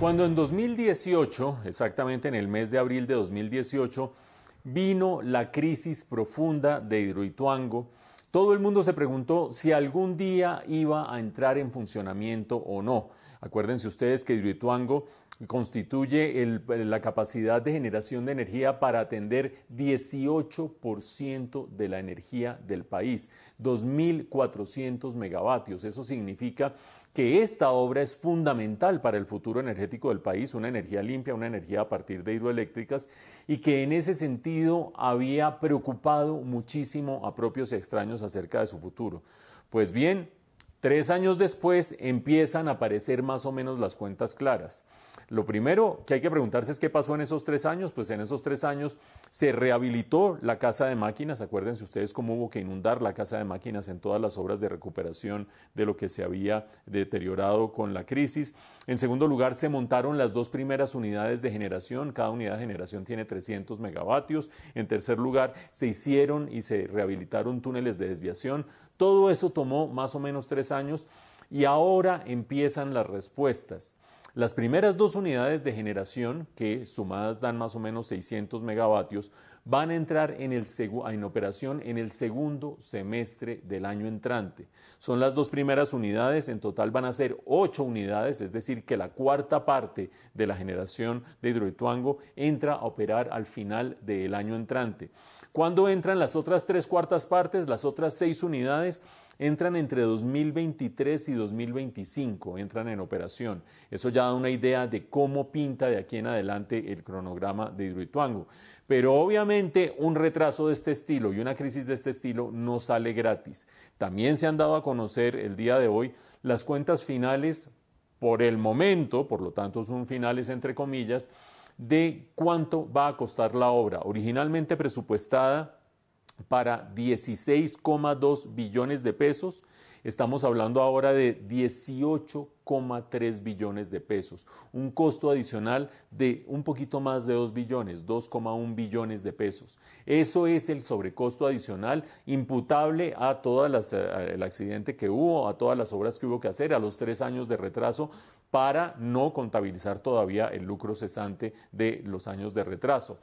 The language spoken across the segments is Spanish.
Cuando en 2018, exactamente en el mes de abril de 2018, vino la crisis profunda de Hidroituango, todo el mundo se preguntó si algún día iba a entrar en funcionamiento o no. Acuérdense ustedes que Hidroituango constituye la capacidad de generación de energía para atender 18% de la energía del país, 2.400 megavatios. Eso significa que esta obra es fundamental para el futuro energético del país, una energía limpia, una energía a partir de hidroeléctricas, y que en ese sentido había preocupado muchísimo a propios y extraños acerca de su futuro. Pues bien, Tres años después empiezan a aparecer más o menos las cuentas claras. Lo primero que hay que preguntarse es qué pasó en esos tres años. Pues en esos tres años se rehabilitó la casa de máquinas. Acuérdense ustedes cómo hubo que inundar la casa de máquinas en todas las obras de recuperación de lo que se había deteriorado con la crisis. En segundo lugar, se montaron las dos primeras unidades de generación. Cada unidad de generación tiene 300 megavatios. En tercer lugar, se hicieron y se rehabilitaron túneles de desviación. Todo eso tomó más o menos tres años y ahora empiezan las respuestas. Las primeras dos unidades de generación, que sumadas dan más o menos 600 megavatios, van a entrar en, operación en el segundo semestre del año entrante. Son las dos primeras unidades, en total van a ser ocho unidades, es decir, que la cuarta parte de la generación de hidroituango entra a operar al final del año entrante. cuando entran las otras tres cuartas partes, las otras seis unidades? entran entre 2023 y 2025, entran en operación. Eso ya da una idea de cómo pinta de aquí en adelante el cronograma de Hidroituango. Pero obviamente un retraso de este estilo y una crisis de este estilo no sale gratis. También se han dado a conocer el día de hoy las cuentas finales por el momento, por lo tanto son finales entre comillas, de cuánto va a costar la obra, originalmente presupuestada para 16,2 billones de pesos. Estamos hablando ahora de 18,3 billones de pesos, un costo adicional de un poquito más de 2 billones, 2,1 billones de pesos. Eso es el sobrecosto adicional imputable a todo eh, el accidente que hubo, a todas las obras que hubo que hacer, a los tres años de retraso para no contabilizar todavía el lucro cesante de los años de retraso.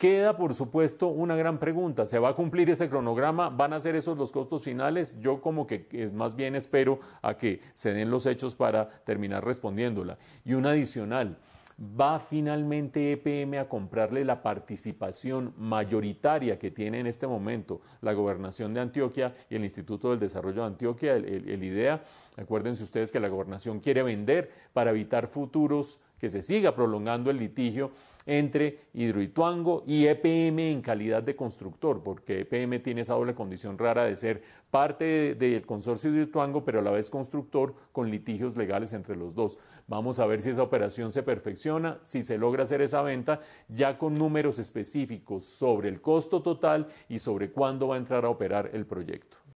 Queda, por supuesto, una gran pregunta. ¿Se va a cumplir ese cronograma? ¿Van a ser esos los costos finales? Yo como que más bien espero a que se den los hechos para terminar respondiéndola. Y una adicional. ¿Va finalmente EPM a comprarle la participación mayoritaria que tiene en este momento la gobernación de Antioquia y el Instituto del Desarrollo de Antioquia, el IDEA? Acuérdense ustedes que la gobernación quiere vender para evitar futuros que se siga prolongando el litigio entre Hidroituango y EPM en calidad de constructor, porque EPM tiene esa doble condición rara de ser parte del consorcio de consorcio Hidroituango, pero a la vez constructor con litigios legales entre los dos. Vamos a ver si esa operación se perfecciona, si se logra hacer esa venta, ya con números específicos sobre el costo total y sobre cuándo va a entrar a operar el proyecto.